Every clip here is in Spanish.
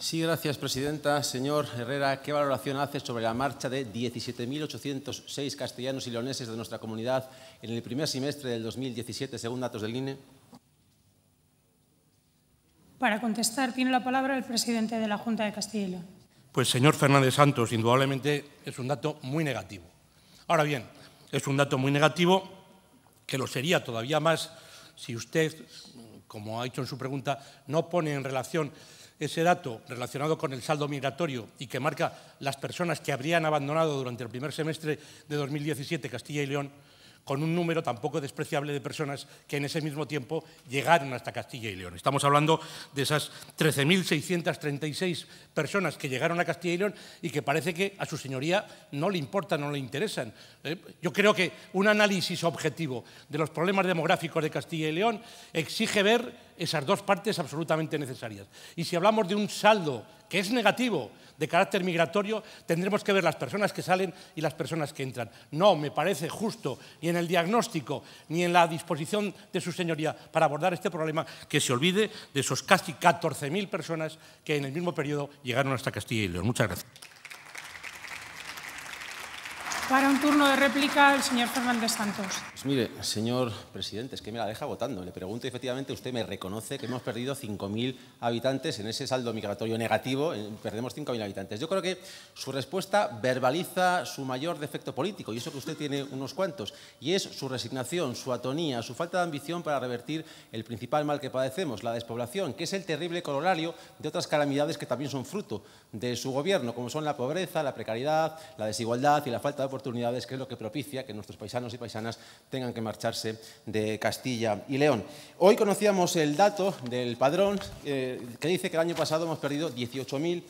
Sí, gracias, presidenta. Señor Herrera, ¿qué valoración hace sobre la marcha de 17.806 castellanos y leoneses de nuestra comunidad en el primer semestre del 2017, según datos del INE? Para contestar, tiene la palabra el presidente de la Junta de Castilla Pues, señor Fernández Santos, indudablemente es un dato muy negativo. Ahora bien, es un dato muy negativo que lo sería todavía más si usted, como ha dicho en su pregunta, no pone en relación ese dato relacionado con el saldo migratorio y que marca las personas que habrían abandonado durante el primer semestre de 2017 Castilla y León, con un número tampoco despreciable de personas que en ese mismo tiempo llegaron hasta Castilla y León. Estamos hablando de esas 13.636 personas que llegaron a Castilla y León y que parece que a su señoría no le importan, no le interesan. Eh, yo creo que un análisis objetivo de los problemas demográficos de Castilla y León exige ver esas dos partes absolutamente necesarias. Y si hablamos de un saldo que es negativo de carácter migratorio, tendremos que ver las personas que salen y las personas que entran. No me parece justo ni en el diagnóstico ni en la disposición de su señoría para abordar este problema que se olvide de esos casi 14.000 personas que en el mismo periodo llegaron hasta Castilla y León. Muchas gracias. Para un turno de réplica, el señor Fernández Santos. Pues mire, señor presidente, es que me la deja votando. Le pregunto, efectivamente, usted me reconoce que hemos perdido 5.000 habitantes en ese saldo migratorio negativo, eh, perdemos 5.000 habitantes. Yo creo que su respuesta verbaliza su mayor defecto político, y eso que usted tiene unos cuantos, y es su resignación, su atonía, su falta de ambición para revertir el principal mal que padecemos, la despoblación, que es el terrible corolario de otras calamidades que también son fruto de su gobierno, como son la pobreza, la precariedad, la desigualdad y la falta de oportunidades, que es lo que propicia que nuestros paisanos y paisanas tengan que marcharse de Castilla y León. Hoy conocíamos el dato del padrón eh, que dice que el año pasado hemos perdido 18.000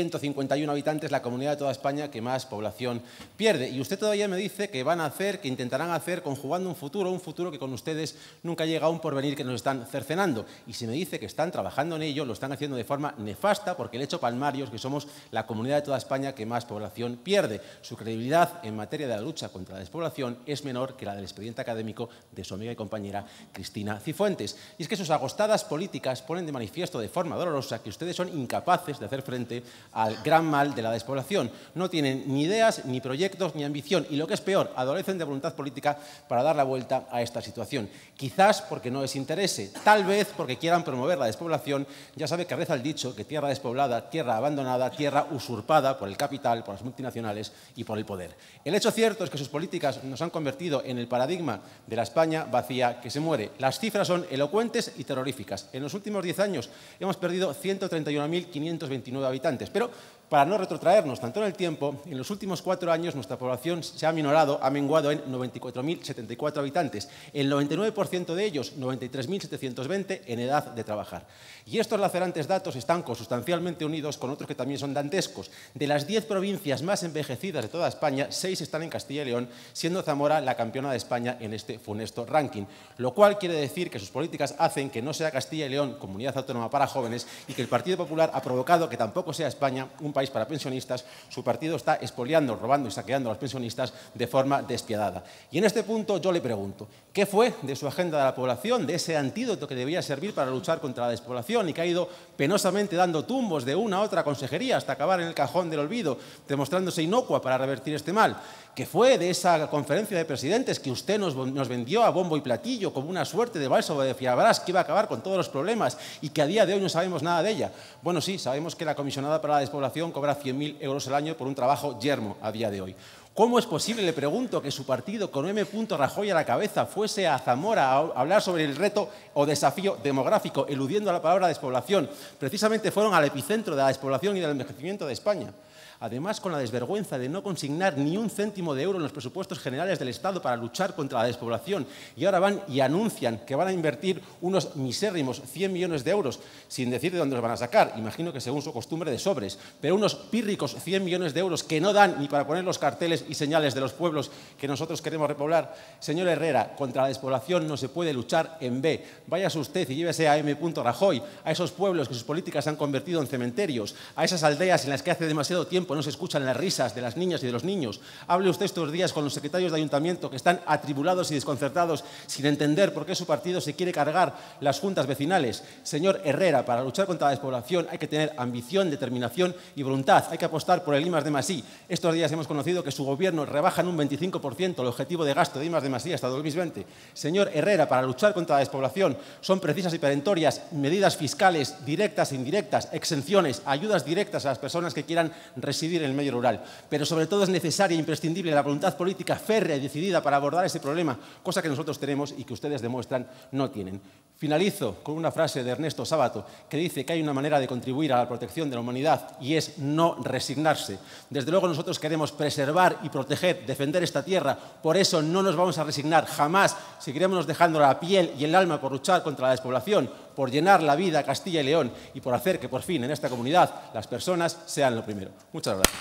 151 habitantes, la comunidad de toda España que más población pierde. Y usted todavía me dice que van a hacer, que intentarán hacer, conjugando un futuro, un futuro que con ustedes nunca llega a un porvenir que nos están cercenando. Y si me dice que están trabajando en ello, lo están haciendo de forma nefasta, porque el hecho palmario es que somos la comunidad de toda España que más población pierde. Su credibilidad en materia de la lucha contra la despoblación es menor que la del expediente académico de su amiga y compañera Cristina Cifuentes. Y es que sus agostadas políticas ponen de manifiesto de forma dolorosa que ustedes son incapaces de hacer frente al gran mal de la despoblación. No tienen ni ideas, ni proyectos, ni ambición y lo que es peor, adolecen de voluntad política para dar la vuelta a esta situación. Quizás porque no les interese, tal vez porque quieran promover la despoblación. Ya sabe que reza el dicho que tierra despoblada, tierra abandonada, tierra usurpada por el capital, por las multinacionales y por el poder. El hecho cierto es que sus políticas nos han convertido en el paradigma de la España vacía que se muere. Las cifras son elocuentes y terroríficas. En los últimos 10 años hemos perdido 131.529 habitantes pero para no retrotraernos tanto en el tiempo, en los últimos cuatro años nuestra población se ha minorado, ha menguado en 94.074 habitantes, el 99% de ellos, 93.720, en edad de trabajar. Y estos lacerantes datos están consustancialmente unidos con otros que también son dantescos. De las diez provincias más envejecidas de toda España, seis están en Castilla y León, siendo Zamora la campeona de España en este funesto ranking, lo cual quiere decir que sus políticas hacen que no sea Castilla y León comunidad autónoma para jóvenes y que el Partido Popular ha provocado que tampoco sea España un país para pensionistas, su partido está expoliando, robando y saqueando a los pensionistas de forma despiadada. Y en este punto yo le pregunto, ¿qué fue de su agenda de la población, de ese antídoto que debía servir para luchar contra la despoblación y que ha ido penosamente dando tumbos de una a otra consejería hasta acabar en el cajón del olvido, demostrándose inocua para revertir este mal? ¿Qué fue de esa conferencia de presidentes que usted nos, vendió a bombo y platillo como una suerte de bálsamo de fiabras que iba a acabar con todos los problemas y que a día de hoy no sabemos nada de ella? Bueno, sí, sabemos que la comisionada para la despoblación cobra 100.000 euros al año por un trabajo yermo a día de hoy. ¿Cómo es posible, le pregunto, que su partido con M. Rajoy a la cabeza fuese a Zamora a hablar sobre el reto o desafío demográfico, eludiendo la palabra despoblación? Precisamente fueron al epicentro de la despoblación y del envejecimiento de España además con la desvergüenza de no consignar ni un céntimo de euro en los presupuestos generales del Estado para luchar contra la despoblación, y ahora van y anuncian que van a invertir unos misérrimos 100 millones de euros, sin decir de dónde los van a sacar, imagino que según su costumbre de sobres, pero unos pírricos 100 millones de euros que no dan ni para poner los carteles y señales de los pueblos que nosotros queremos repoblar. Señor Herrera, contra la despoblación no se puede luchar en B. vaya usted y llévese a M. Rajoy, a esos pueblos que sus políticas han convertido en cementerios, a esas aldeas en las que hace demasiado tiempo no se escuchan las risas de las niñas y de los niños. Hable usted estos días con los secretarios de ayuntamiento que están atribulados y desconcertados sin entender por qué su partido se quiere cargar las juntas vecinales. Señor Herrera, para luchar contra la despoblación hay que tener ambición, determinación y voluntad. Hay que apostar por el I de Masí. Estos días hemos conocido que su gobierno rebaja en un 25% el objetivo de gasto de I de Masí hasta 2020. Señor Herrera, para luchar contra la despoblación son precisas y perentorias medidas fiscales directas e indirectas, exenciones, ayudas directas a las personas que quieran resolver residir en el medio rural. Pero sobre todo es necesaria e imprescindible la voluntad política férrea y decidida para abordar ese problema, cosa que nosotros tenemos y que ustedes demuestran no tienen. Finalizo con una frase de Ernesto Sábato que dice que hay una manera de contribuir a la protección de la humanidad y es no resignarse. Desde luego nosotros queremos preservar y proteger, defender esta tierra, por eso no nos vamos a resignar jamás, seguiremos dejando la piel y el alma por luchar contra la despoblación, por llenar la vida a Castilla y León y por hacer que por fin en esta comunidad las personas sean lo primero. Muchas gracias.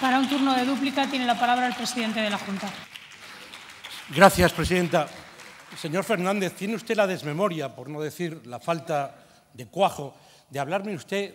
Para un turno de dúplica tiene la palabra el presidente de la Junta. Gracias, presidenta. Señor Fernández, tiene usted la desmemoria, por no decir la falta de cuajo, de hablarme usted,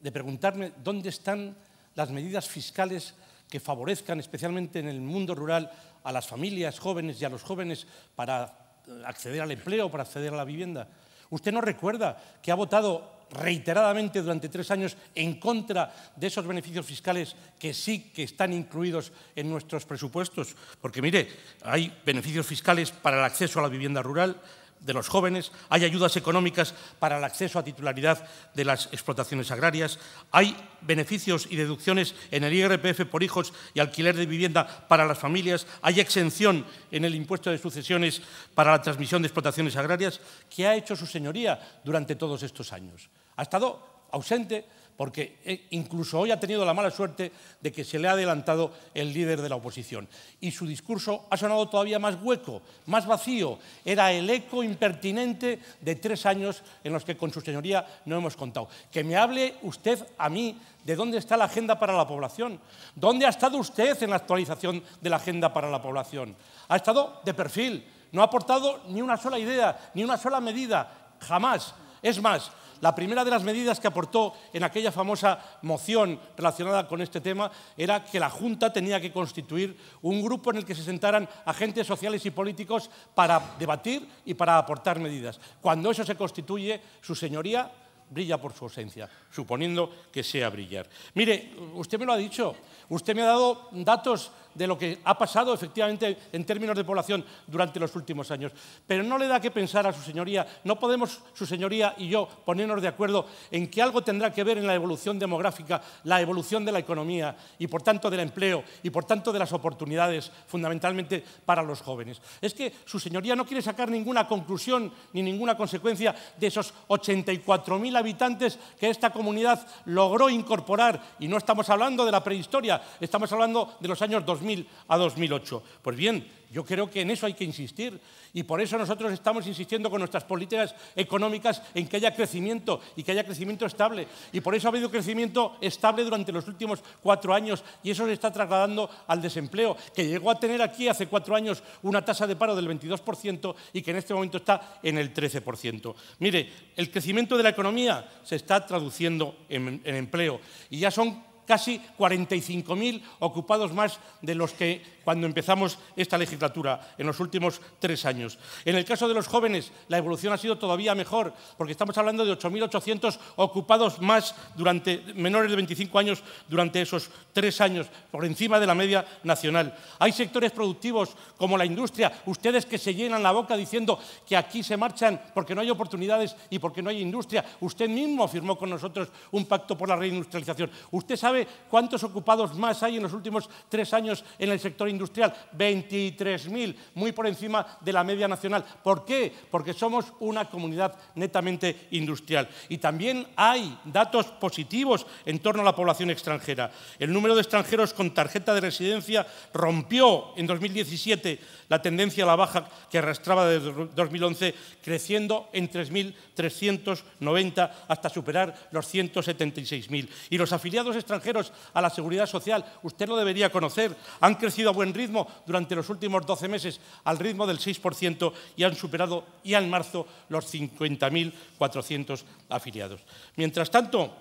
de preguntarme dónde están las medidas fiscales que favorezcan especialmente en el mundo rural a las familias jóvenes y a los jóvenes para eh, acceder al empleo, para acceder a la vivienda. Usted no recuerda que ha votado reiteradamente durante tres años en contra de esos beneficios fiscales que sí que están incluidos en nuestros presupuestos. Porque mire, hay beneficios fiscales para el acceso a la vivienda rural, de los jóvenes, hay ayudas económicas para el acceso a titularidad de las explotaciones agrarias, hay beneficios y deducciones en el IRPF por hijos y alquiler de vivienda para las familias, hay exención en el impuesto de sucesiones para la transmisión de explotaciones agrarias. que ha hecho su señoría durante todos estos años? Ha estado ausente porque eh, incluso hoy ha tenido la mala suerte de que se le ha adelantado el líder de la oposición. Y su discurso ha sonado todavía más hueco, más vacío. Era el eco impertinente de tres años en los que con su señoría no hemos contado. Que me hable usted a mí de dónde está la agenda para la población. ¿Dónde ha estado usted en la actualización de la agenda para la población? Ha estado de perfil, no ha aportado ni una sola idea, ni una sola medida, jamás. Es más, la primera de las medidas que aportó en aquella famosa moción relacionada con este tema era que la Junta tenía que constituir un grupo en el que se sentaran agentes sociales y políticos para debatir y para aportar medidas. Cuando eso se constituye, su señoría brilla por su ausencia, suponiendo que sea brillar. Mire, usted me lo ha dicho, usted me ha dado datos de lo que ha pasado efectivamente en términos de población durante los últimos años. Pero no le da que pensar a su señoría, no podemos su señoría y yo ponernos de acuerdo en que algo tendrá que ver en la evolución demográfica, la evolución de la economía y por tanto del empleo y por tanto de las oportunidades fundamentalmente para los jóvenes. Es que su señoría no quiere sacar ninguna conclusión ni ninguna consecuencia de esos 84.000 habitantes que esta comunidad logró incorporar y no estamos hablando de la prehistoria, estamos hablando de los años 2000 2000 a 2008. Pues bien, yo creo que en eso hay que insistir y por eso nosotros estamos insistiendo con nuestras políticas económicas en que haya crecimiento y que haya crecimiento estable. Y por eso ha habido crecimiento estable durante los últimos cuatro años y eso se está trasladando al desempleo, que llegó a tener aquí hace cuatro años una tasa de paro del 22% y que en este momento está en el 13%. Mire, el crecimiento de la economía se está traduciendo en, en empleo y ya son casi 45.000 ocupados más de los que cuando empezamos esta legislatura, en los últimos tres años. En el caso de los jóvenes, la evolución ha sido todavía mejor, porque estamos hablando de 8.800 ocupados más durante menores de 25 años durante esos tres años, por encima de la media nacional. Hay sectores productivos como la industria, ustedes que se llenan la boca diciendo que aquí se marchan porque no hay oportunidades y porque no hay industria. Usted mismo firmó con nosotros un pacto por la reindustrialización. Usted sabe cuántos ocupados más hay en los últimos tres años en el sector industrial, 23.000, muy por encima de la media nacional. ¿Por qué? Porque somos una comunidad netamente industrial. Y también hay datos positivos en torno a la población extranjera. El número de extranjeros con tarjeta de residencia rompió en 2017 la tendencia a la baja que arrastraba desde 2011, creciendo en 3.390 hasta superar los 176.000. Y los afiliados extranjeros a la seguridad social. Usted lo debería conocer. Han crecido a buen ritmo durante los últimos 12 meses, al ritmo del 6%, y han superado ya en marzo los 50.400 afiliados. Mientras tanto,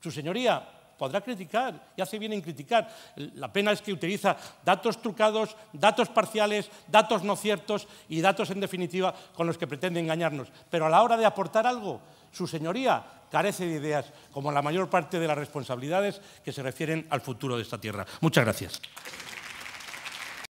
su señoría, podrá criticar ya se bien en criticar. La pena es que utiliza datos trucados, datos parciales, datos no ciertos y datos, en definitiva, con los que pretende engañarnos. Pero a la hora de aportar algo, su señoría carece de ideas, como la mayor parte de las responsabilidades que se refieren al futuro de esta tierra. Muchas gracias.